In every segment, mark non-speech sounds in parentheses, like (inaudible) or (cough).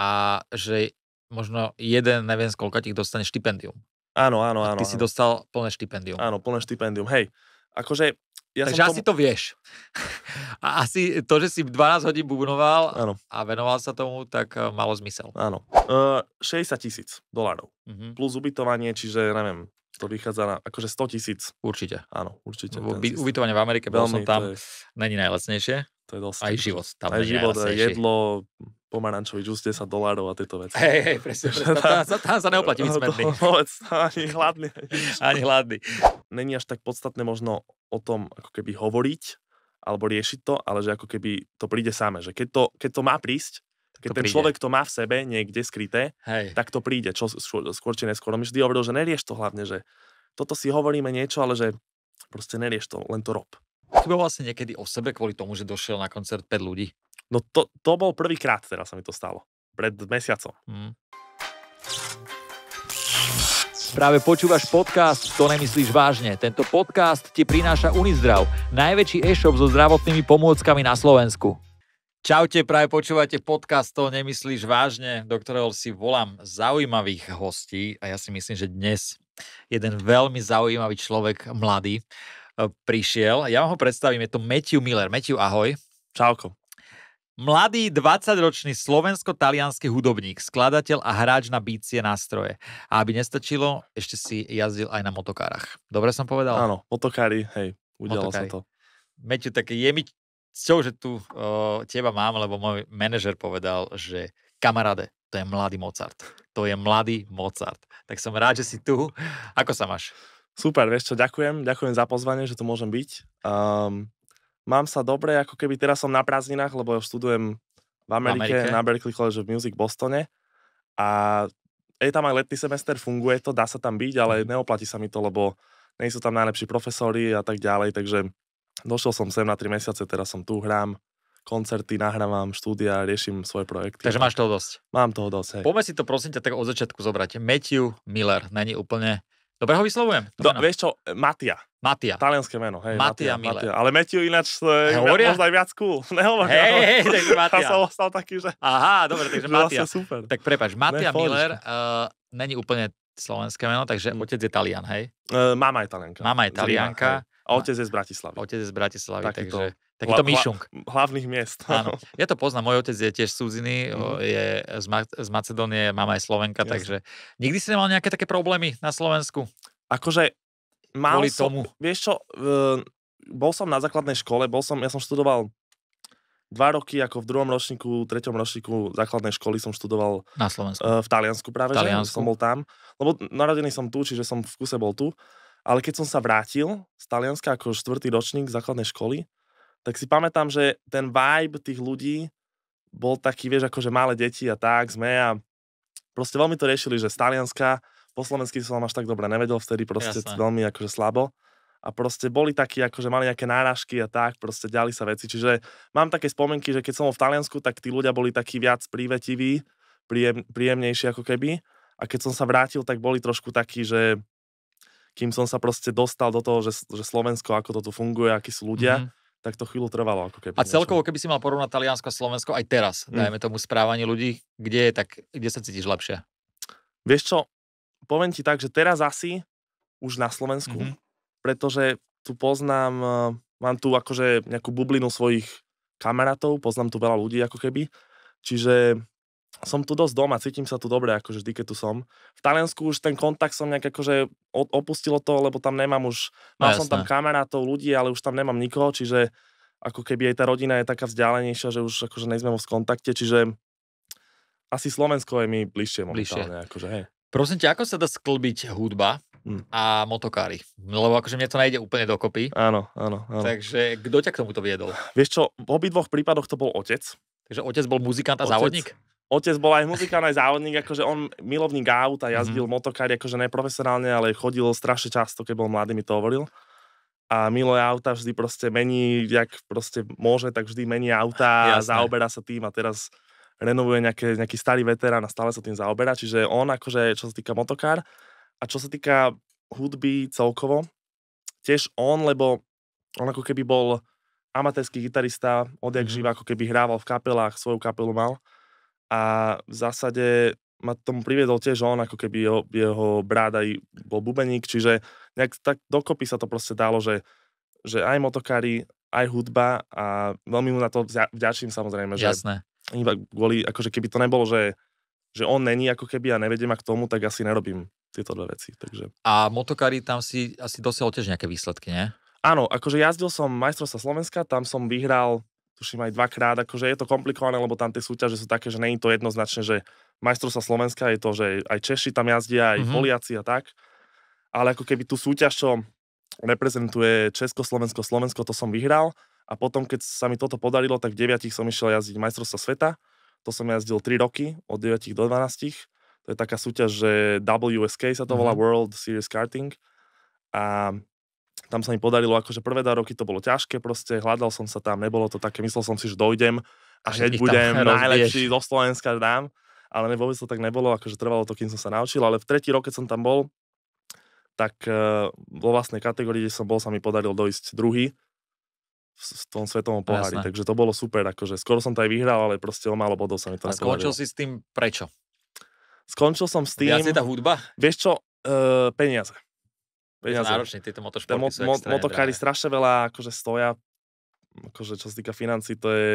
a že možno jeden, neviem koľko tých dostane štipendium. Áno, áno, áno. A ty áno. si dostal plné štipendium. Áno, plné štipendium. Hej, akože... Ja Takže som asi tomu... to vieš. (laughs) A asi to, že si 12 hodín bubnoval áno. a venoval sa tomu, tak eh, malo zmysel. Áno. Uh, eh, 60 tisíc dolárov. Uh-huh. Plus ubytovanie, čiže neviem, to vychádza na akože 100 tisíc. Určite. Áno, určite. ubytovanie v Amerike, bol som tam, je... není najlacnejšie. To je dosť. Aj život tam Aj život, aj jedlo, pomarančový džus 10 dolárov a tieto veci. Hej, hej, presne. (laughs) Tam, tam, sa neoplatí byť (laughs) smedný. Vôbec, ani hladný. (laughs) ani hladný. Není až tak podstatné možno o tom ako keby hovoriť alebo riešiť to, ale že ako keby to príde samé. Že keď to, keď to má prísť, keď to ten príde. človek to má v sebe niekde skryté, hej. tak to príde, čo skôr, skôr či neskôr. My mi vždy hovoril, že nerieš to hlavne, že toto si hovoríme niečo, ale že proste nerieš to, len to rob bol vlastne niekedy o sebe kvôli tomu, že došiel na koncert 5 ľudí. No to, to bol prvýkrát, teraz sa mi to stalo. Pred mesiacom. Mm. Práve počúvaš podcast To nemyslíš vážne. Tento podcast ti prináša Unizdrav, najväčší e-shop so zdravotnými pomôckami na Slovensku. Čaute, práve počúvate podcast To nemyslíš vážne, do ktorého si volám zaujímavých hostí a ja si myslím, že dnes jeden veľmi zaujímavý človek, mladý, prišiel. Ja vám ho predstavím, je to Matthew Miller. Matthew, ahoj. Čauko. Mladý 20-ročný slovensko-talianský hudobník, skladateľ a hráč na bície nástroje. A aby nestačilo, ešte si jazdil aj na motokárach. Dobre som povedal? Áno, motokári, hej, udialo motokári. sa to. Matthew, tak je mi cťou, že tu o, teba mám, lebo môj manažer povedal, že kamaráde, to je mladý Mozart. To je mladý Mozart. Tak som rád, že si tu. Ako sa máš? Super, vieš čo, ďakujem, ďakujem za pozvanie, že tu môžem byť. Um, mám sa dobre, ako keby teraz som na prázdninách, lebo študujem v Amerike, Amerike. na Berkeley College of Music v Bostone a je tam aj letný semester, funguje to, dá sa tam byť, ale mhm. neoplatí sa mi to, lebo nie sú tam najlepší profesori a tak ďalej, takže došiel som sem na 3 mesiace, teraz som tu, hrám koncerty, nahrávam štúdia, riešim svoje projekty. Takže máš toho dosť. Mám toho dosť, hej. Poďme si to prosím ťa tak od začiatku zobrať. Matthew Miller, není úplne Dobre ho vyslovujem? Do, vieš čo, e, Matia. Matia. Talianské meno, hej. Matia, Matia, Matia. Ale Matiu ináč je Hovoria? možno aj viac cool. (laughs) Nehovoria. Hej, hej, takže (laughs) Matia. Ja som ostal taký, že... Aha, dobre, takže (laughs) Matia. Vlastne super. Tak prepáč, Matia ne, Miller uh, není úplne slovenské meno, takže mm. otec je Talian, hej? Uh, mama je Talianka. Mama je Talianka. Zrima, a otec je z Bratislavy. Otec je z Bratislavy, Taký takže... To Takýto myšunk. Hlavných miest. Áno. (laughs) Ja to poznám, môj otec je tiež súziny, mm. je z, Ma- z Macedónie, mama je Slovenka, Jasne. takže nikdy si nemal nejaké také problémy na Slovensku? Akože mal Kvôli som, tomu. vieš čo, bol som na základnej škole, bol som, ja som študoval dva roky ako v druhom ročníku, treťom ročníku základnej školy som študoval na Slovensku. Eh, v Taliansku práve, v Taliansku. že som bol tam, lebo narodený som tu, čiže som v kuse bol tu, ale keď som sa vrátil z Talianska ako štvrtý ročník základnej školy, tak si pamätám, že ten vibe tých ľudí bol taký, vieš, akože malé deti a tak sme a proste veľmi to riešili, že z Talianska, po slovensky som až tak dobre nevedel, vtedy proste Jasne. veľmi akože slabo a proste boli takí, akože mali nejaké náražky a tak, proste ďali sa veci. Čiže mám také spomienky, že keď som bol v Taliansku, tak tí ľudia boli takí viac prívetiví, príjem, príjemnejší ako keby. A keď som sa vrátil, tak boli trošku takí, že kým som sa proste dostal do toho, že, že Slovensko, ako to tu funguje, akí sú ľudia, mm-hmm tak to chvíľu trvalo. Ako keby a celkovo, keby si mal porovnať Taliansko a Slovensko aj teraz, mm. dajme tomu správanie ľudí, kde, je, tak, kde sa cítiš lepšie? Vieš čo, poviem ti tak, že teraz asi už na Slovensku, mm-hmm. pretože tu poznám, eh, mám tu akože nejakú bublinu svojich kamarátov, poznám tu veľa ľudí ako keby, čiže som tu dosť doma, cítim sa tu dobre, akože vždy, keď tu som. V Taliansku už ten kontakt som nejak akože opustilo to, lebo tam nemám už, no, mal no, som tam kamarátov, ľudí, ale už tam nemám nikoho, čiže ako keby aj tá rodina je taká vzdialenejšia, že už akože nejsme v kontakte, čiže asi Slovensko je mi bližšie momentálne. Bližšie. Akože, hej. Prosím ťa, ako sa dá sklbiť hudba hmm. a motokári? Lebo akože mne to nejde úplne dokopy. Áno, áno, áno. Takže kto ťa k tomuto viedol? Vieš čo, v obidvoch prípadoch to bol otec. Takže otec bol muzikant a otec, závodník? otec bol aj muzikán, aj závodník, akože on milovník auta mhm. jazdil mm-hmm. motokár, akože neprofesionálne, ale chodil strašne často, keď bol mladý, mi to hovoril. A miluje auta, vždy proste mení, jak proste môže, tak vždy mení auta Jasne. a zaoberá sa tým a teraz renovuje nejaké, nejaký starý veterán a stále sa tým zaoberá, čiže on akože, čo sa týka motokár a čo sa týka hudby celkovo, tiež on, lebo on ako keby bol amatérsky gitarista, odjak mm-hmm. živa, ako keby hrával v kapelách, svoju kapelu mal a v zásade ma tomu priviedol tiež on, ako keby jeho, jeho brat aj bol bubeník, čiže nejak tak dokopy sa to proste dalo, že, že aj motokári, aj hudba a veľmi mu na to vďačím samozrejme. Že Iba kvôli, akože keby to nebolo, že, že on není ako keby a nevedie ma k tomu, tak asi nerobím tieto dve veci. Takže... A motokári tam si asi dosiahol tiež nejaké výsledky, nie? Áno, akože jazdil som majstrovstva Slovenska, tam som vyhral tuším aj dvakrát, akože je to komplikované, lebo tam tie súťaže sú také, že není to jednoznačne, že majstrovstva Slovenska je to, že aj Češi tam jazdia, aj mm-hmm. Poliaci a tak, ale ako keby tú súťaž, čo reprezentuje Česko, Slovensko, Slovensko, to som vyhral a potom, keď sa mi toto podarilo, tak v 9 som išiel jazdiť majstrovstva sveta, to som jazdil 3 roky, od 9 do 12. To je taká súťaž, že WSK sa to volá, mm-hmm. World Series Karting. A tam sa mi podarilo, akože prvé dva roky to bolo ťažké, proste hľadal som sa tam, nebolo to také, myslel som si, že dojdem a že budem (laughs) najlepší zo Slovenska, dám. Ale ne, vôbec to tak nebolo, akože trvalo to, kým som sa naučil, ale v tretí rok, keď som tam bol, tak e, vo vlastnej kategórii, kde som bol, sa mi podaril dojsť druhý v tom svetovom pohári. Jasné. Takže to bolo super, akože skoro som to aj vyhral, ale proste o málo bodov sa mi to A skončil si s tým prečo? Skončil som s tým... Viac je tá hudba? Vieš čo, e, peniaze peniaze. ja náročný, tieto motošporty mo- sú mo- Motokári drahé. strašne veľa akože stoja, akože čo sa týka financí, to je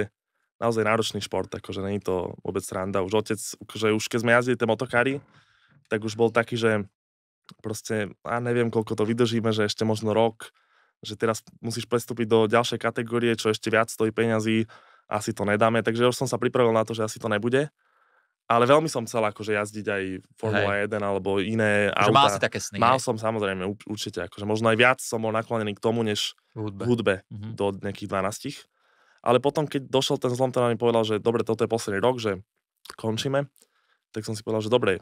naozaj náročný šport, akože není to vôbec randa. Už otec, akože už keď sme jazdili tie motokári, tak už bol taký, že proste, a neviem, koľko to vydržíme, že ešte možno rok, že teraz musíš prestúpiť do ďalšej kategórie, čo ešte viac stojí peňazí, asi to nedáme, takže už som sa pripravil na to, že asi to nebude. Ale veľmi som chcel akože jazdiť aj Formula Hej. 1 alebo iné akože auta. Mal si také sny. Mal som samozrejme, určite. Akože možno aj viac som bol naklonený k tomu, než hudbe, hudbe mm-hmm. do nejakých 12. Ale potom, keď došiel ten zlom, ten mi povedal, že dobre, toto je posledný rok, že končíme, tak som si povedal, že dobre,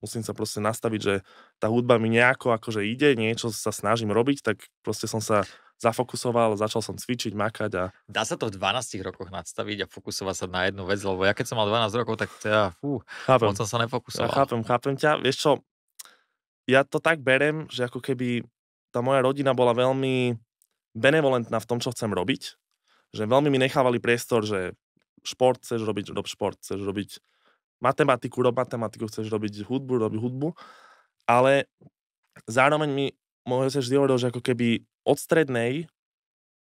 musím sa proste nastaviť, že tá hudba mi nejako akože ide, niečo sa snažím robiť, tak proste som sa zafokusoval, začal som cvičiť, makať a... Dá sa to v 12 rokoch nadstaviť a fokusovať sa na jednu vec, lebo ja keď som mal 12 rokov, tak ja, fú, chápem. moc som sa nefokusoval. Ja chápem, chápem ťa. Vieš čo, ja to tak berem, že ako keby tá moja rodina bola veľmi benevolentná v tom, čo chcem robiť, že veľmi mi nechávali priestor, že šport chceš robiť, rob šport, chceš robiť matematiku, rob matematiku, chceš robiť hudbu, robí hudbu, ale zároveň mi môj sa vždy hovoril, že ako keby od strednej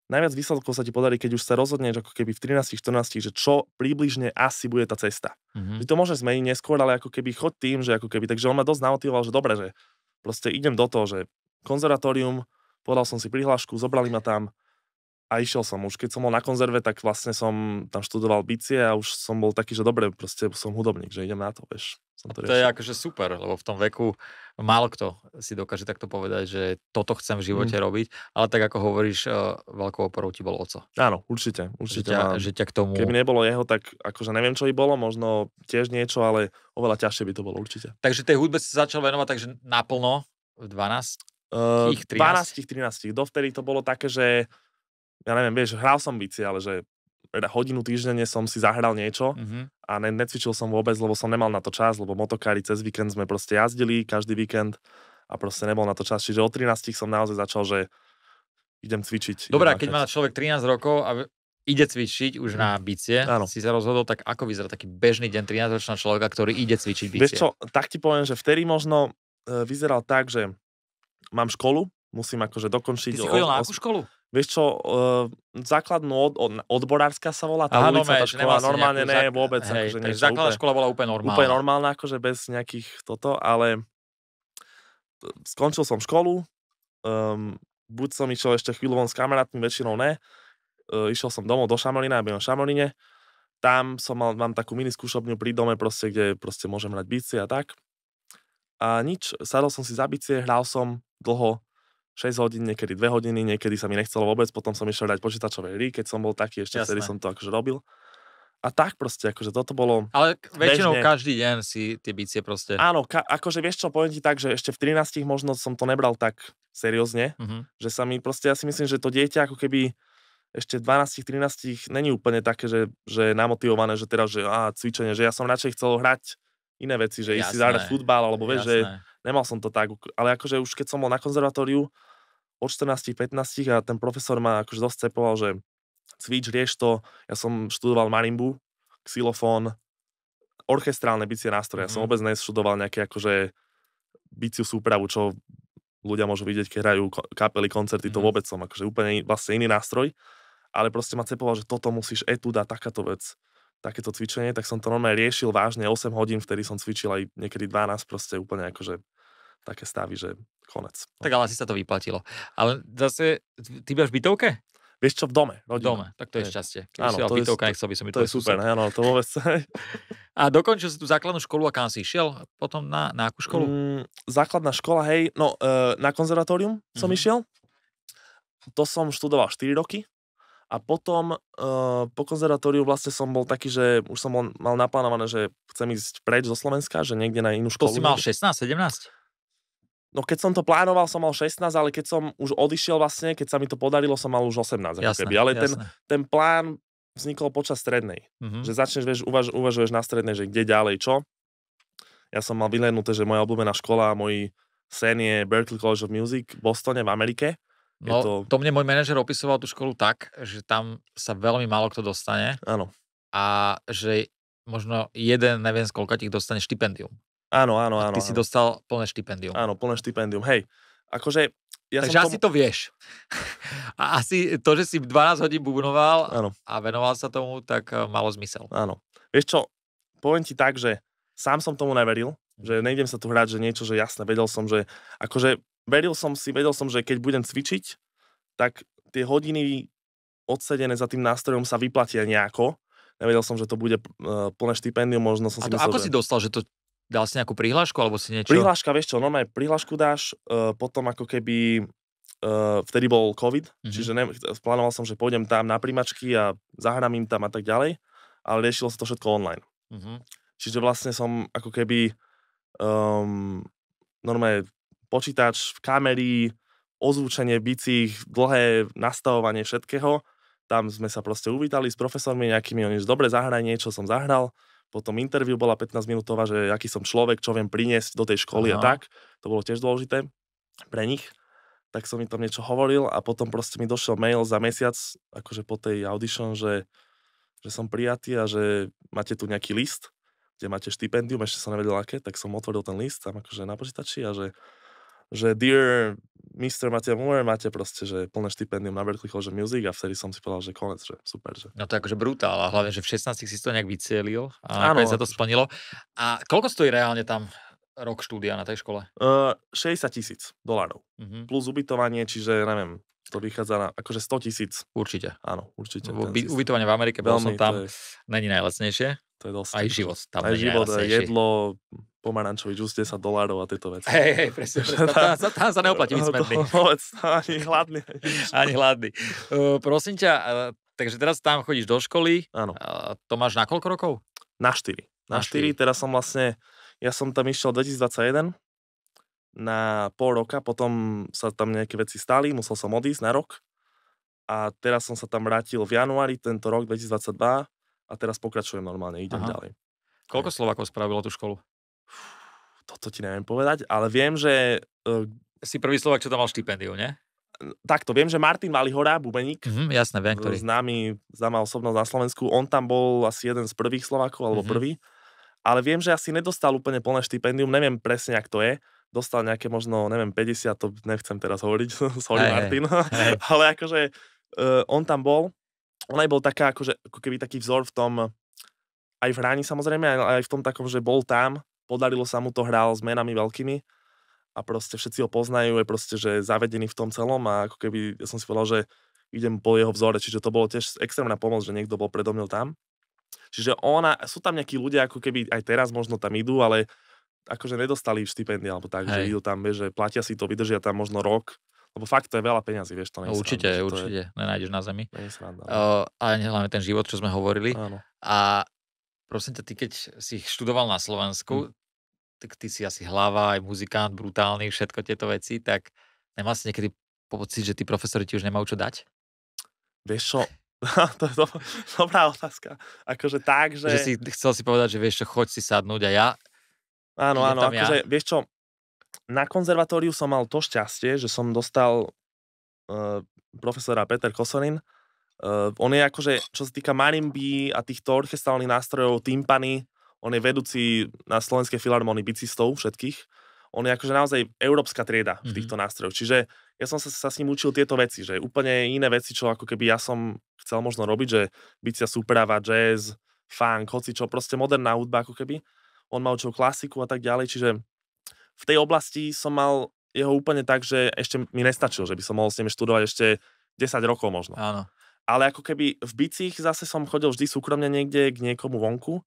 najviac výsledkov sa ti podarí, keď už sa rozhodneš ako keby v 13-14, že čo približne asi bude tá cesta. Mm-hmm. Ty to môže zmeniť neskôr, ale ako keby chod tým, že ako keby, takže on ma dosť namotivoval, že dobre, že proste idem do toho, že konzervatórium, podal som si prihlášku, zobrali ma tam, a išiel som. Už keď som bol na konzerve, tak vlastne som tam študoval bicie a už som bol taký, že dobre, proste som hudobník, že idem na to, vieš. Som to, to je akože super, lebo v tom veku málo kto si dokáže takto povedať, že toto chcem v živote mm. robiť, ale tak ako hovoríš, eh, veľkou oporou ti bol oco. Áno, určite, určite. Že ťa, že ťa k tomu... Keby nebolo jeho, tak akože neviem, čo by bolo, možno tiež niečo, ale oveľa ťažšie by to bolo určite. Takže tej hudbe si začal venovať takže naplno v 12? Uh, ich 13? 12, 13. Dovtedy to bolo také, že ja neviem, vieš, hral som bici, ale že teda hodinu týždenne som si zahral niečo mm-hmm. a ne, necvičil som vôbec, lebo som nemal na to čas, lebo motokári cez víkend sme proste jazdili, každý víkend a proste nebol na to čas. Čiže o 13 som naozaj začal, že idem cvičiť. Dobre, keď má človek 13 rokov a ide cvičiť už mhm. na bicie, ano. si sa rozhodol, tak ako vyzerá taký bežný deň 13 ročná človeka, ktorý ide cvičiť bicie? Vieš čo, tak ti poviem, že vtedy možno e, vyzeral tak, že mám školu, musím akože dokončiť. Ty si chodil o, na akú školu? Vieš čo, uh, eh, základnú od, od, odborárska sa volá, tá ulica, tá škola normálne ne, zak... vôbec. Hej, akože nie, základná úplne, škola bola úplne normálna. Úplne normálna, akože bez nejakých toto, ale skončil som školu, um, buď som išiel ešte chvíľu von s kamarátmi, väčšinou ne, uh, išiel som domov do Šamolina, aby som v Šamoline, tam som mal, mám takú mini skúšobňu pri dome proste, kde proste môžem hrať bicie a tak. A nič, sadol som si za bicie, hral som dlho, 6 hodín, niekedy 2 hodiny, niekedy sa mi nechcelo vôbec, potom som išiel dať počítačové hry, keď som bol taký, ešte vtedy som to akože robil. A tak proste, akože toto bolo... Ale väčšinou bežne. každý deň si tie bicie proste... Áno, ka- akože vieš čo, poviem ti tak, že ešte v 13 možno som to nebral tak seriózne, mm-hmm. že sa mi proste, ja si myslím, že to dieťa ako keby ešte 12-13 není úplne také, že, že namotivované, že teraz, že á, cvičenie, že ja som radšej chcel hrať iné veci, že ísť si zahrať futbal, alebo vieš, Jasné. že nemal som to tak, ale akože už keď som bol na konzervatóriu, od 14-15 a ten profesor ma akože dosť cepoval, že cvič, rieš to. Ja som študoval marimbu, xylofón, orchestrálne bicie nástroje. Ja som mhm. vôbec neštudoval nejaké akože biciu súpravu, čo ľudia môžu vidieť, keď hrajú kapely, koncerty, to mhm. vôbec som akože úplne vlastne iný nástroj. Ale proste ma cepoval, že toto musíš etuda, takáto vec takéto cvičenie, tak som to normálne riešil vážne 8 hodín, vtedy som cvičil aj niekedy 12, proste úplne akože také stavy, že konec. No. Tak ale asi sa to vyplatilo. Ale zase, ty bývaš v bytovke? Vieš čo, v dome. Rodina. V dome, tak to je šťastie. áno, to, bytovka, je, to, by som to je super, áno, to vôbec. (laughs) a dokončil si tú základnú školu a kam si išiel? Potom na, na akú školu? Mm, základná škola, hej, no e, na konzervatórium mm-hmm. som mhm. išiel. To som študoval 4 roky. A potom uh, po konzervatóriu vlastne som bol taký, že už som bol, mal naplánované, že chcem ísť preč zo Slovenska, že niekde na inú školu. To si mal 16, 17? No keď som to plánoval, som mal 16, ale keď som už odišiel vlastne, keď sa mi to podarilo, som mal už 18. Jasné, keby. Ale jasné. ten, ten plán vznikol počas strednej. Mm-hmm. Že začneš, vieš, uvaž, uvažuješ na strednej, že kde ďalej, čo. Ja som mal vylenuté, že moja obľúbená škola, môj sen je Berklee College of Music v Bostone v Amerike. Je no, to... to mne môj manažer opisoval tú školu tak, že tam sa veľmi málo kto dostane. Áno. A že možno jeden, neviem z koľka tých dostane štipendium. Áno, áno, áno. A ty áno. si dostal plné štipendium. Áno, plné štipendium, hej. Akože, ja Takže som tomu... to vieš. A asi to, že si 12 hodín bubnoval áno. a venoval sa tomu, tak eh, malo zmysel. Áno. Vieš čo, poviem ti tak, že sám som tomu neveril, že mhm. nejdem sa tu hrať, že niečo, že jasné, vedel som, že akože veril som si, vedel som, že keď budem cvičiť, tak tie hodiny odsedené za tým nástrojom sa vyplatia nejako. Nevedel som, že to bude eh, plné štipendium, možno som si a to, myslel, Ako že... si dostal, že to Dal si nejakú prihlášku alebo si niečo? Prihláška, vieš čo, normálne prihlášku dáš, uh, potom ako keby uh, vtedy bol COVID, mm-hmm. čiže ne, plánoval som, že pôjdem tam na primačky a zahrám im tam a tak ďalej, ale riešilo sa to všetko online. Mm-hmm. Čiže vlastne som ako keby um, normálne počítač, kamery, ozvučenie bicích, dlhé nastavovanie všetkého. Tam sme sa proste uvítali s profesormi nejakými, oni dobre zahraj niečo, som zahral potom interviu bola 15-minútová, že aký som človek, čo viem priniesť do tej školy Aha. a tak. To bolo tiež dôležité pre nich. Tak som im tam niečo hovoril a potom proste mi došiel mail za mesiac, akože po tej audition, že, že som prijatý a že máte tu nejaký list, kde máte štipendium, ešte som nevedel aké, tak som otvoril ten list tam akože na počítači a že že Dear Mr. Matia Moore, máte proste, že plné štipendium na Berkeley College of Music a vtedy som si povedal, že konec, že super. Že... No to je akože brutál a hlavne, že v 16 si to nejak vycielil a ano, sa to splnilo. A koľko stojí reálne tam rok štúdia na tej škole? Uh, 60 tisíc dolárov. Uh-huh. Plus ubytovanie, čiže neviem, to vychádza na akože 100 tisíc. Určite. Áno, určite. ubytovanie v Amerike, bol som tam, je... není najlacnejšie. To je dosť. Aj život tam. Aj život, aj jedlo, pomarančový džus 10 dolárov a tieto veci. Hej, hej, presne. presne. Tam, tam, sa neoplatí byť smedný. (laughs) ani hladný. ani hladný. Uh, prosím ťa, uh, takže teraz tam chodíš do školy. Áno. Uh, to máš na koľko rokov? Na 4. Na, na 4. 4, teraz som vlastne, ja som tam išiel 2021 na pol roka, potom sa tam nejaké veci stali, musel som odísť na rok a teraz som sa tam vrátil v januári tento rok 2022 a teraz pokračujem normálne, idem Aha. ďalej. Koľko Slovákov spravilo tú školu? Toto ti neviem povedať, ale viem, že... Uh, si prvý Slovak, čo tam mal štipendiu, nie? Takto, viem, že Martin Valihora, bubeník, mm-hmm, jasné, viem, e, ktorý. známy, známa osobnosť na Slovensku, on tam bol asi jeden z prvých Slovákov, alebo mm-hmm. prvý, ale viem, že asi nedostal úplne plné štipendium, neviem presne, ak to je, dostal nejaké možno, neviem, 50, to nechcem teraz hovoriť, (laughs) sorry hey, Martin, hey. (laughs) ale akože uh, on tam bol ona aj bol taká, akože, ako keby taký vzor v tom, aj v hráni samozrejme, aj v tom takom, že bol tam, podarilo sa mu to, hral s menami veľkými a proste všetci ho poznajú, je proste, že zavedený v tom celom a ako keby, ja som si povedal, že idem po jeho vzore, čiže to bolo tiež extrémna pomoc, že niekto bol predo mňou tam. Čiže ona, sú tam nejakí ľudia, ako keby aj teraz možno tam idú, ale akože nedostali štipendia, alebo tak, Hej. že idú tam, že platia si to, vydržia tam možno rok, lebo fakt to je veľa peňazí, vieš, to nie no je Určite, sranda, určite, je, nenájdeš na zemi. Nie je Uh, ale hlavne ten život, čo sme hovorili. Áno. A prosím ťa, ty keď si študoval na Slovensku, hm. tak ty si asi hlava, aj muzikant, brutálny, všetko tieto veci, tak nemal si niekedy pocit, že tí profesori ti už nemajú čo dať? Vieš čo, (laughs) to je do, dobrá otázka. Akože tak, že... že si, chcel si povedať, že vieš čo, choď si sadnúť a ja... Áno, áno, akože ja. vieš čo, na konzervatóriu som mal to šťastie, že som dostal uh, profesora Peter Kosorin. Uh, on je akože, čo sa týka marimby a týchto orchestrálnych nástrojov, timpany, on je vedúci na Slovenskej filharmonii bicistov všetkých. On je akože naozaj európska trieda v mhm. týchto mm-hmm. nástrojoch. Čiže ja som sa, sa s ním učil tieto veci, že úplne iné veci, čo ako keby ja som chcel možno robiť, že bicia súprava, jazz, funk, hoci čo, proste moderná hudba ako keby. On ma učil klasiku a tak ďalej, čiže v tej oblasti som mal jeho úplne tak, že ešte mi nestačil, že by som mohol s nimi študovať ešte 10 rokov možno. Áno. Ale ako keby v bicích zase som chodil vždy súkromne niekde k niekomu vonku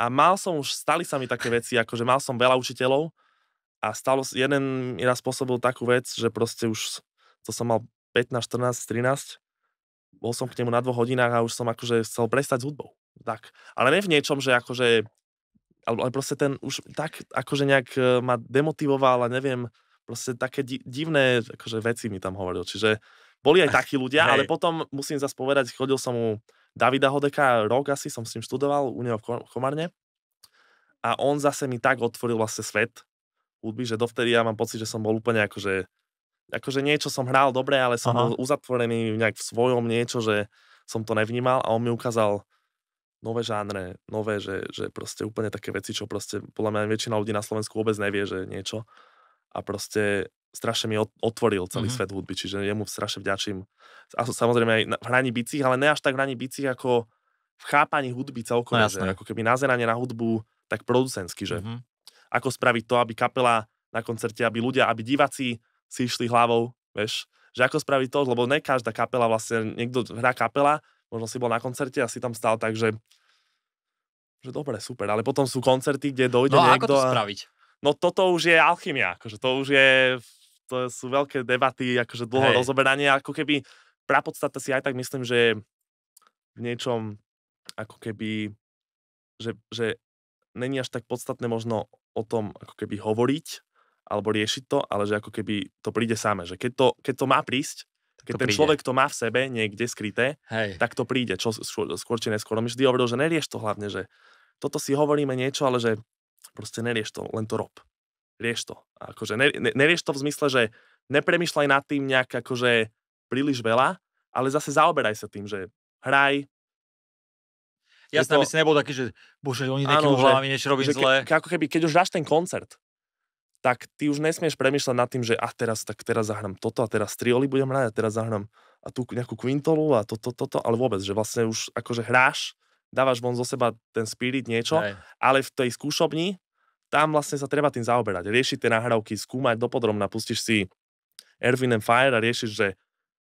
a mal som už, stali sa mi také veci, ako že mal som veľa učiteľov a stalo, jeden mi raz spôsobil takú vec, že proste už, to som mal 15, 14, 13, bol som k nemu na dvoch hodinách a už som akože chcel prestať s hudbou. Tak. Ale ne v niečom, že akože alebo proste ten už tak akože nejak e, ma demotivoval a neviem, proste také di- divné akože veci mi tam hovoril. Čiže boli aj takí ľudia, Hej. ale potom musím zase povedať, chodil som u Davida Hodeka, rok asi som s ním študoval u neho v Komárne a on zase mi tak otvoril vlastne svet hudby, že dovtedy ja mám pocit, že som bol úplne akože, akože niečo som hral dobre, ale som Aha. bol uzatvorený nejak v svojom niečo, že som to nevnímal a on mi ukázal nové žánre, nové, že, že proste úplne také veci, čo proste podľa mňa väčšina ľudí na Slovensku vôbec nevie, že niečo. A proste strašne mi otvoril celý mm-hmm. svet hudby, čiže jemu strašne vďačím. A samozrejme aj v hraní bicích, ale ne až tak v hraní bicích, ako v chápaní hudby celkovo, no, že ako keby nazeranie na hudbu tak producensky, že mm-hmm. ako spraviť to, aby kapela na koncerte, aby ľudia, aby diváci si išli hlavou, vieš, že ako spraviť to, lebo ne každá kapela vlastne, niekto hrá kapela, možno si bol na koncerte a si tam stál tak, že, že dobre, super, ale potom sú koncerty, kde dojde no, niekto... No ako to a... No toto už je alchymia, akože to už je, to sú veľké debaty, akože dlho Hej. rozoberanie, ako keby prapodstata si aj tak myslím, že v niečom ako keby, že, že není až tak podstatné možno o tom ako keby hovoriť alebo riešiť to, ale že ako keby to príde samé, že keď to, keď to má prísť, keď to ten príde. človek to má v sebe niekde skryté, Hej. tak to príde, čo skôr, či neskôr. vždy hovoril, že nerieš to hlavne, že toto si hovoríme niečo, ale že proste nerieš to, len to rob. Rieš to. akože ne, ne, nerieš to v zmysle, že nepremýšľaj nad tým nejak akože príliš veľa, ale zase zaoberaj sa tým, že hraj, Jasné, to... aby si nebol taký, že bože, oni nejakým hlavami niečo robí zle. Ke, ako keby, keď už dáš ten koncert, tak ty už nesmieš premyšľať nad tým, že a teraz, tak teraz zahrám toto, a teraz trioli budem hrať, a teraz zahrám a tú nejakú kvintolu a toto, toto, to, ale vôbec, že vlastne už akože hráš, dávaš von zo seba ten spirit, niečo, Aj. ale v tej skúšobni, tam vlastne sa treba tým zaoberať, riešiť tie nahrávky, skúmať dopodrobná, pustíš si Erwin and Fire a riešiš, že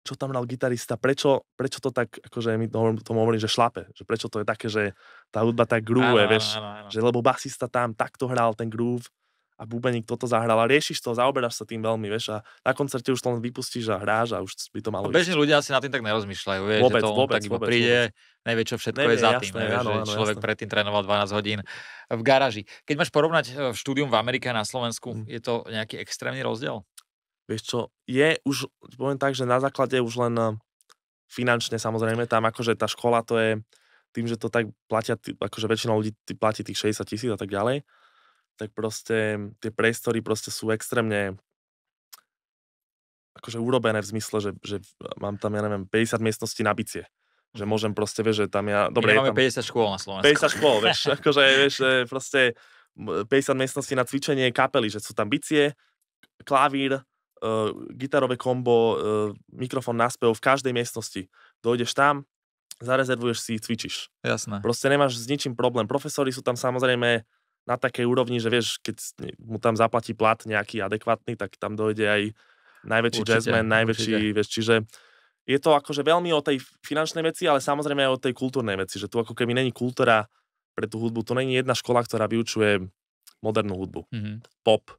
čo tam mal gitarista, prečo, prečo to tak, akože my tomu hovorím, že šlape, že prečo to je také, že tá hudba tak groove, áno, vieš, áno, áno. že lebo basista tam takto hral ten groove, a bubeník toto zahral a riešiš to, zaoberáš sa tým veľmi, vieš, a na koncerte už to len vypustíš a hráš a už by to malo... A bežní ľudia asi na tým tak nerozmýšľajú, vieš, vôbec, že to vôbec, tak iba vôbec, príde, vôbec. nevie, čo všetko nevie, je za jasné, tým, nevie, áno, že áno, človek jasné. predtým trénoval 12 hodín v garáži. Keď máš porovnať e, v štúdium v Amerike a na Slovensku, mm. je to nejaký extrémny rozdiel? Vieš čo, je už, poviem tak, že na základe už len e, finančne samozrejme, tam akože tá škola to je, tým, že to tak platia, akože väčšina ľudí platí tých 60 tisíc a tak ďalej, tak proste tie priestory proste sú extrémne akože urobené v zmysle, že, že mám tam, ja neviem, 50 miestností na bicie. Že mhm. môžem proste, vieš, že tam ja... Dobre, My máme tam, 50 škôl na Slovensku. 50 škôl, vieš, (laughs) akože, vieš, proste 50 miestností na cvičenie kapely, že sú tam bicie, klavír, uh, gitarové kombo, uh, mikrofón na spev v každej miestnosti. Dojdeš tam, zarezervuješ si, cvičíš. Jasné. Proste nemáš s ničím problém. Profesori sú tam samozrejme na takej úrovni, že vieš, keď mu tam zaplatí plat nejaký adekvátny, tak tam dojde aj najväčší určite, jazzman, najväčší, určite. vieš, čiže je to akože veľmi o tej finančnej veci, ale samozrejme aj o tej kultúrnej veci, že tu ako keby není kultúra pre tú hudbu, to není jedna škola, ktorá vyučuje modernú hudbu. Mm-hmm. Pop,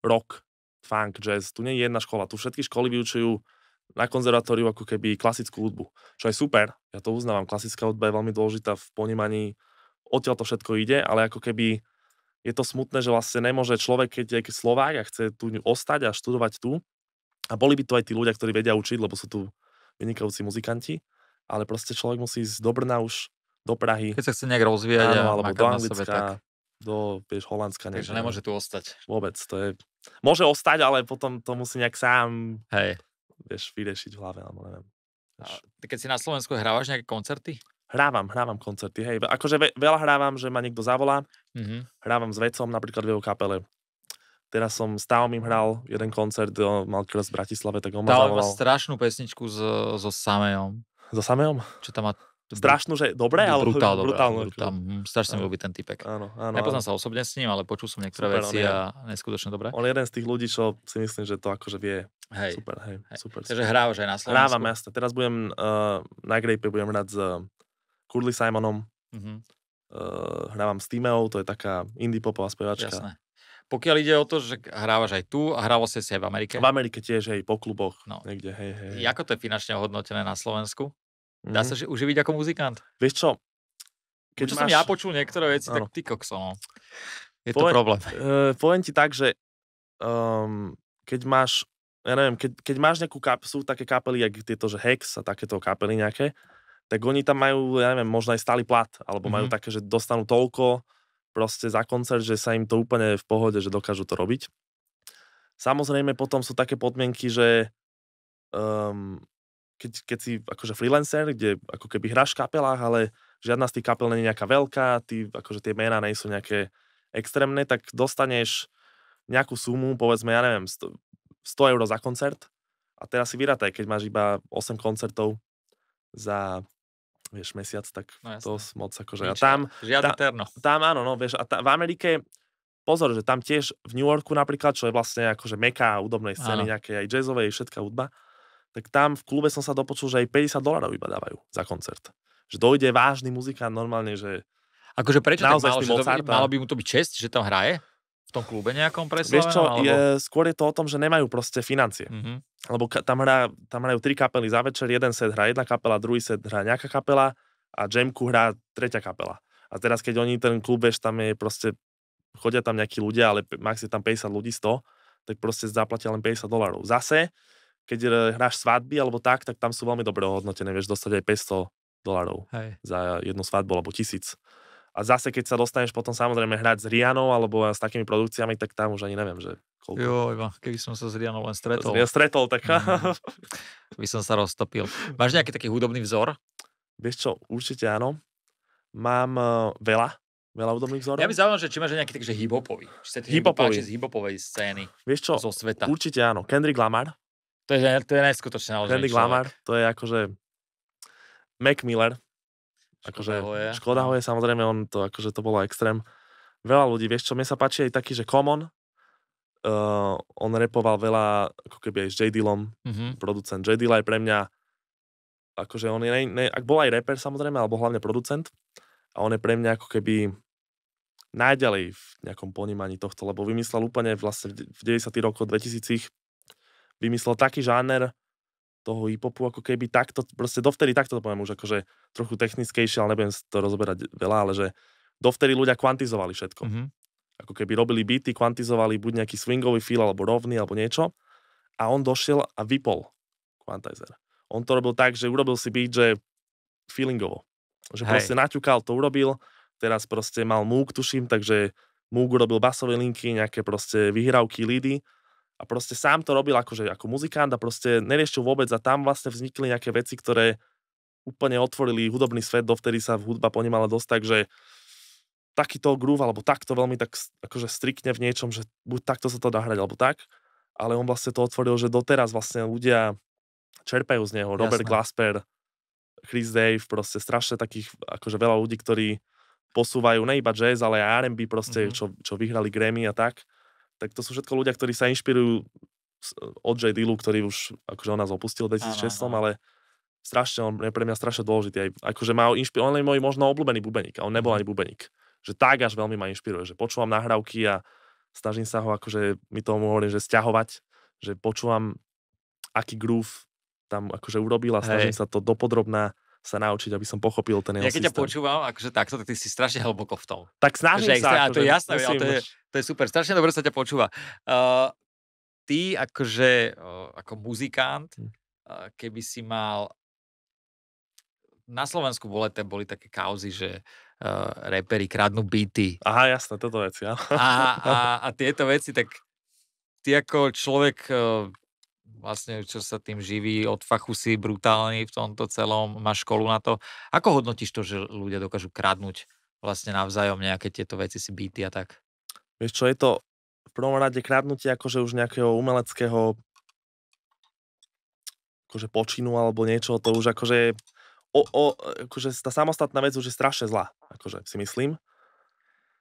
rock, funk, jazz, tu není jedna škola, tu všetky školy vyučujú na konzervatóriu ako keby klasickú hudbu, čo je super, ja to uznávam, klasická hudba je veľmi dôležitá v ponímaní odtiaľ to všetko ide, ale ako keby je to smutné, že vlastne nemôže človek, keď je Slovák a chce tu ostať a študovať tu, a boli by to aj tí ľudia, ktorí vedia učiť, lebo sú tu vynikajúci muzikanti, ale proste človek musí ísť do Brna už, do Prahy. Keď sa chce nejak rozvíjať. Áno, alebo do Anglicka, sebe, do vieš, Holandska. Takže neviem. nemôže tu ostať. Vôbec, to je... Môže ostať, ale potom to musí nejak sám Hej. Vieš, vyriešiť v hlave, alebo neviem. A keď si na Slovensku hrávaš nejaké koncerty? Hrávam, hrávam koncerty, hej. Akože veľa hrávam, že ma niekto zavolá. Mm-hmm. Hrávam s vecom, napríklad v jeho kapele. Teraz som s Taom im hral jeden koncert, mal kres v Bratislave, tak on ma Taom zavolal. strašnú pesničku so, so Sameom. So Samejom? Čo tam má... Strašnú, že dobré, ale brutál, dobré, brutálne. Brutál, brutál. Akože. Mhm, strašne mi ten typek. Áno, áno. Nepoznám áno. sa osobne s ním, ale počul som niektoré super, veci no, a neskutočne dobré. On je jeden z tých ľudí, čo si myslím, že to akože vie. Hej. Super, hej, hej. super. Takže hrávaš aj na Slovensku. Hrávam, jasne. Teraz budem uh, na Grape budem hrať s Kurly Simonom, mm-hmm. uh, hrávam s Timeou, to je taká indie popová spevačka. Jasné. Pokiaľ ide o to, že hrávaš aj tu a hrával si aj v Amerike? V Amerike tiež, aj po kluboch no. niekde, hej, hej. Ako to je finančne hodnotené na Slovensku? Mm-hmm. Dá mhm. sa že uživiť ako muzikant? Vieš čo? Keď čo máš... som ja počul niektoré veci, ano. tak ty kokso, no. Je poviem, to problém. Uh, poviem ti tak, že um, keď máš, ja neviem, keď, keď máš nejakú kap, sú také kapely, jak tieto, že Hex a takéto kapely nejaké, tak oni tam majú, ja neviem, možno aj stály plat, alebo mm-hmm. majú mhm. také, že dostanú toľko proste za koncert, že sa im to úplne v pohode, že dokážu to robiť. Samozrejme potom sú také podmienky, že um, keď, keď si akože freelancer, kde ako keby hráš v kapelách, ale žiadna z tých kapel nie je nejaká veľká, ty, akože tie mená nie sú nejaké extrémne, tak dostaneš nejakú sumu, povedzme, ja neviem, 100, 100 eur za koncert a teraz si vyrátaj, keď máš iba 8 koncertov za vieš, mesiac, tak no, to moc akože... Nič, a tam, žiadne terno. Tam, tam áno, no, vieš, a tá, v Amerike, pozor, že tam tiež v New Yorku napríklad, čo je vlastne akože meká údobnej scény, nejaké, aj jazzovej, všetká hudba, tak tam v klube som sa dopočul, že aj 50 dolarov iba dávajú za koncert. Že dojde vážny muzikant normálne, že... Akože prečo tak malo, že to, malo by mu to byť čest, že tam hraje? v tom klube nejakom preslavenom? Vieš čo, alebo... je, skôr je to o tom, že nemajú proste financie. Mm-hmm. Lebo ka, tam, hra, tam hrajú tri kapely za večer, jeden set hrá jedna kapela, druhý set hrá nejaká kapela a jamku hrá tretia kapela. A teraz keď oni ten klub, vieš, tam je proste, chodia tam nejakí ľudia, ale max je tam 50 ľudí, 100, tak proste zaplatia len 50 dolarov. Zase, keď hráš svadby alebo tak, tak tam sú veľmi dobre ohodnotené, vieš dostať aj 500 dolarov za jednu svadbu, alebo tisíc. A zase, keď sa dostaneš potom samozrejme hrať s Rianou alebo s takými produkciami, tak tam už ani neviem, že koľko. Jo, iba, keby som sa s Rianou len stretol. Ja stretol, tak... Mm, by som sa roztopil. Máš nejaký taký hudobný vzor? Vieš čo, určite áno. Mám uh, veľa, veľa hudobných vzorov. Ja by zaujímavé, že či máš nejaký takže hip-hopový. Či sa hip-hopový. z hip-hopovej scény. Vieš čo, zo sveta. určite áno. Kendrick Lamar. To je, to je neskutočné. Kendrick človek. Lamar, to je akože Mac Miller, Akože, Škoda, Škoda Hoje, samozrejme, on to, akože to bolo extrém. Veľa ľudí, vieš čo, mne sa páči aj taký, že Common, uh, on repoval veľa, ako keby aj s J. Dillom, mm-hmm. producent. J. Dill aj pre mňa, akože on je, ne, ne, ak bol aj rapper samozrejme, alebo hlavne producent, a on je pre mňa ako keby najďalej v nejakom ponímaní tohto, lebo vymyslel úplne vlastne v 90. rokoch, 2000 vymyslel taký žáner, toho hip-hopu, ako keby takto, proste dovtedy takto to poviem už akože trochu technickejšie, ale nebudem to rozoberať veľa, ale že dovtedy ľudia kvantizovali všetko. Mm-hmm. Ako keby robili byty, kvantizovali buď nejaký swingový feel, alebo rovný, alebo niečo. A on došiel a vypol kvantizer. On to robil tak, že urobil si byť, že feelingovo. Že Hej. proste naťukal, to urobil, teraz proste mal múk, tuším, takže Múk urobil basové linky, nejaké proste vyhrávky, lídy a proste sám to robil akože ako muzikant a proste neriešil vôbec a tam vlastne vznikli nejaké veci, ktoré úplne otvorili hudobný svet, dovtedy sa hudba ponímala dosť tak, že takýto groove, alebo takto veľmi tak akože strikne v niečom, že buď takto sa to dá hrať, alebo tak. Ale on vlastne to otvoril, že doteraz vlastne ľudia čerpajú z neho. Robert Jasné. Glasper, Chris Dave, proste strašne takých akože veľa ľudí, ktorí posúvajú ne iba jazz, ale aj R&B proste, mm-hmm. čo, čo vyhrali Grammy a tak tak to sú všetko ľudia, ktorí sa inšpirujú e, od J. Dillu, ktorý už akože on nás opustil v 2006, ale strašne, on je pre mňa strašne dôležitý. Aj, akože má inšpir- on je môj možno obľúbený bubeník a on nebol mhm. ani bubeník. Že tak až veľmi ma inšpiruje, že počúvam nahrávky a snažím sa ho, akože mi tomu hovorím, že stiahovať, že počúvam, aký groove tam akože urobil a snažím hey. sa to dopodrobná sa naučiť, aby som pochopil ten jeho ja, keď systém. ťa počúval, akože takto, tak ty si strašne hlboko v tom. Tak snažím že, sa. Akože, to je jasné, musím, to, je, to je super, strašne dobre sa ťa počúva. Uh, ty akože, uh, ako muzikant, hm. uh, keby si mal... Na Slovensku boli, boli také kauzy, že uh, reperi kradnú byty. Aha, jasné, toto veci. Ja. A, a, a tieto veci, tak ty ako človek uh, vlastne, čo sa tým živí, od fachu si brutálny v tomto celom, má školu na to. Ako hodnotíš to, že ľudia dokážu kradnúť vlastne navzájom nejaké tieto veci si byty a tak? Vieš čo, je to v prvom rade kradnutie akože už nejakého umeleckého akože počinu alebo niečo, to už akože, o, o, akože tá samostatná vec už je strašne zlá, akože si myslím.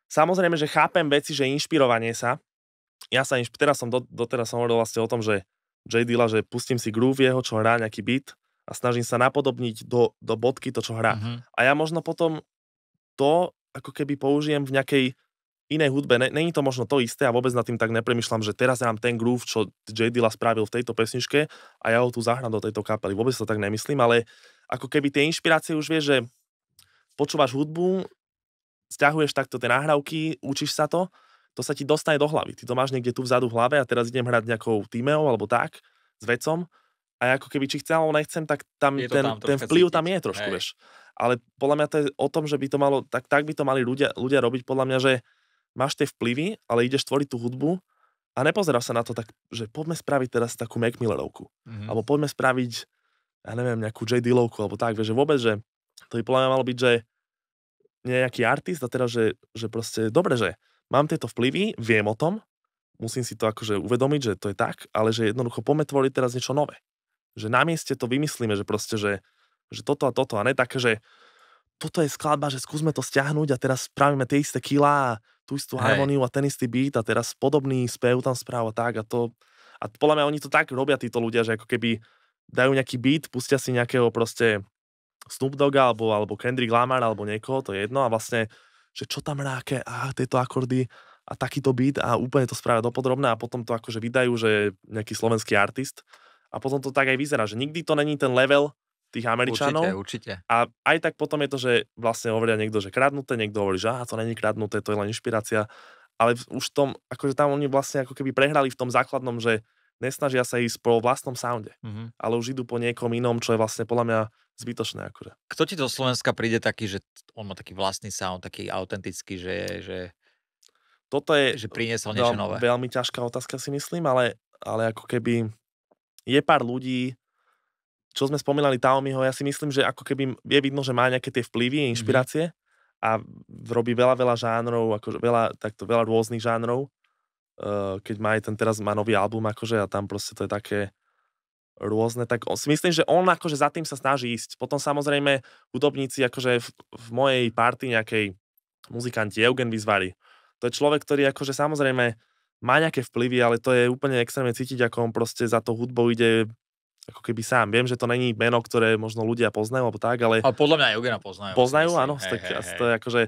Samozrejme, že chápem veci, že inšpirovanie sa, ja sa inš... teraz som do, doteraz som hovoril vlastne o tom, že J. Dilla, že pustím si groove jeho, čo hrá nejaký beat a snažím sa napodobniť do, do bodky to, čo hrá. Mm-hmm. A ja možno potom to ako keby použijem v nejakej inej hudbe. Není to možno to isté a vôbec nad tým tak nepremýšľam, že teraz ja mám ten groove, čo J. Dilla spravil v tejto pesničke a ja ho tu zahrám do tejto kapely. Vôbec to tak nemyslím, ale ako keby tie inšpirácie už vie, že počúvaš hudbu, stiahuješ takto tie nahrávky, učíš sa to to sa ti dostane do hlavy. Ty to máš niekde tu vzadu v hlave a teraz idem hrať nejakou týmeou alebo tak, s vecom. A ako keby, či chcem alebo nechcem, tak tam je ten, tam, ten vplyv cítiť. tam je trošku, Hej. vieš. Ale podľa mňa to je o tom, že by to malo, tak, tak by to mali ľudia, ľudia robiť, podľa mňa, že máš tie vplyvy, ale ideš tvoriť tú hudbu a nepozeráš sa na to tak, že poďme spraviť teraz takú Mac Millerovku. Mm-hmm. Alebo poďme spraviť, ja neviem, nejakú J. Dillowku, alebo tak, vieš, že vôbec, že to by podľa mňa malo byť, že nejaký artist a teraz, že, že proste, dobre, že mám tieto vplyvy, viem o tom, musím si to akože uvedomiť, že to je tak, ale že jednoducho poďme tvoriť teraz niečo nové. Že na mieste to vymyslíme, že proste, že, že toto a toto a ne tak, že toto je skladba, že skúsme to stiahnuť a teraz spravíme tie isté kila a tú istú Hej. harmoniu a ten istý beat a teraz podobný spev tam správa tak a to. A podľa mňa oni to tak robia títo ľudia, že ako keby dajú nejaký beat, pustia si nejakého proste Snoop Dogga alebo, alebo Kendrick Lamar alebo niekoho, to je jedno a vlastne že čo tam ráke, a tieto akordy a takýto beat a úplne to spravia dopodrobne a potom to akože vydajú, že je nejaký slovenský artist a potom to tak aj vyzerá, že nikdy to není ten level tých Američanov. Určite, určite. A aj tak potom je to, že vlastne hovoria niekto, že kradnuté, niekto hovorí, že aha, to není kradnuté, to je len inšpirácia. Ale už v tom, akože tam oni vlastne ako keby prehrali v tom základnom, že nesnažia sa ísť po vlastnom sounde, mm-hmm. ale už idú po niekom inom, čo je vlastne podľa mňa zbytočné akože. Kto ti do Slovenska príde taký, že on má taký vlastný sound, taký autentický, že... že... Toto je že priniesol niečo nové. veľmi ťažká otázka si myslím, ale, ale ako keby je pár ľudí, čo sme spomínali Taomiho, ja si myslím, že ako keby je vidno, že má nejaké tie vplyvy, mhm. inšpirácie mm-hmm. a robí veľa, veľa žánrov, akože veľa, takto veľa rôznych žánrov Eh, keď má aj ten teraz má nový album akože a tam proste to je také rôzne, tak on, si myslím, že on akože za tým sa snaží ísť. Potom samozrejme hudobníci akože v, v mojej party nejakej muzikanti Eugen Vizvary. To je človek, ktorý akože samozrejme má nejaké vplyvy, ale to je úplne extrémne cítiť, ako on proste za to hudbou ide ako keby sám. Viem, že to není meno, ktoré možno ľudia poznajú, alebo tak, ale... A podľa mňa Eugena poznajú. Poznajú, áno. Hej, tak, hej, hej. To je akože,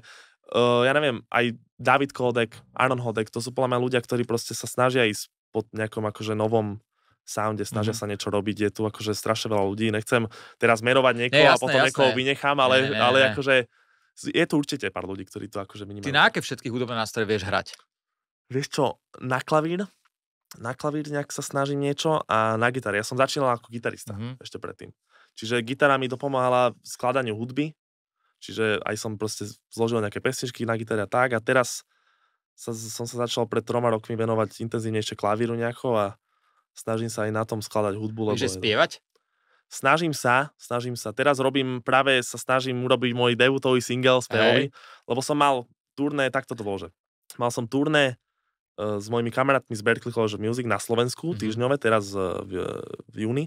uh, ja neviem, aj David Koldek, Aaron Hodek, to sú podľa mňa ľudia, ktorí proste sa snažia ísť pod nejakom akože novom sounde, snažia mm-hmm. sa niečo robiť, je tu akože strašne veľa ľudí, nechcem teraz merovať niekoho ne, jasné, a potom jasné. niekoho vynechám, ale, ne, ne, ne, ale ne. akože je tu určite pár ľudí, ktorí to akože minimálne... Ty na aké všetky hudobné nástroje vieš hrať? Vieš čo, na klavír, na klavír nejak sa snažím niečo a na gitare. Ja som začínal ako gitarista mm-hmm. ešte predtým. Čiže gitara mi dopomáhala v skladaniu hudby, Čiže aj som proste zložil nejaké pesničky na gitare a tak. A teraz sa, som sa začal pred troma rokmi venovať intenzívnejšie klavíru nejako a snažím sa aj na tom skladať hudbu. Takže lebo... spievať? Snažím sa, snažím sa. Teraz robím, práve sa snažím urobiť môj debutový single spevový, lebo som mal turné, takto to bolo, že mal som turné e, s mojimi kamarátmi z Berkeley College of Music na Slovensku, mm-hmm. týždňové, teraz e, v, v júni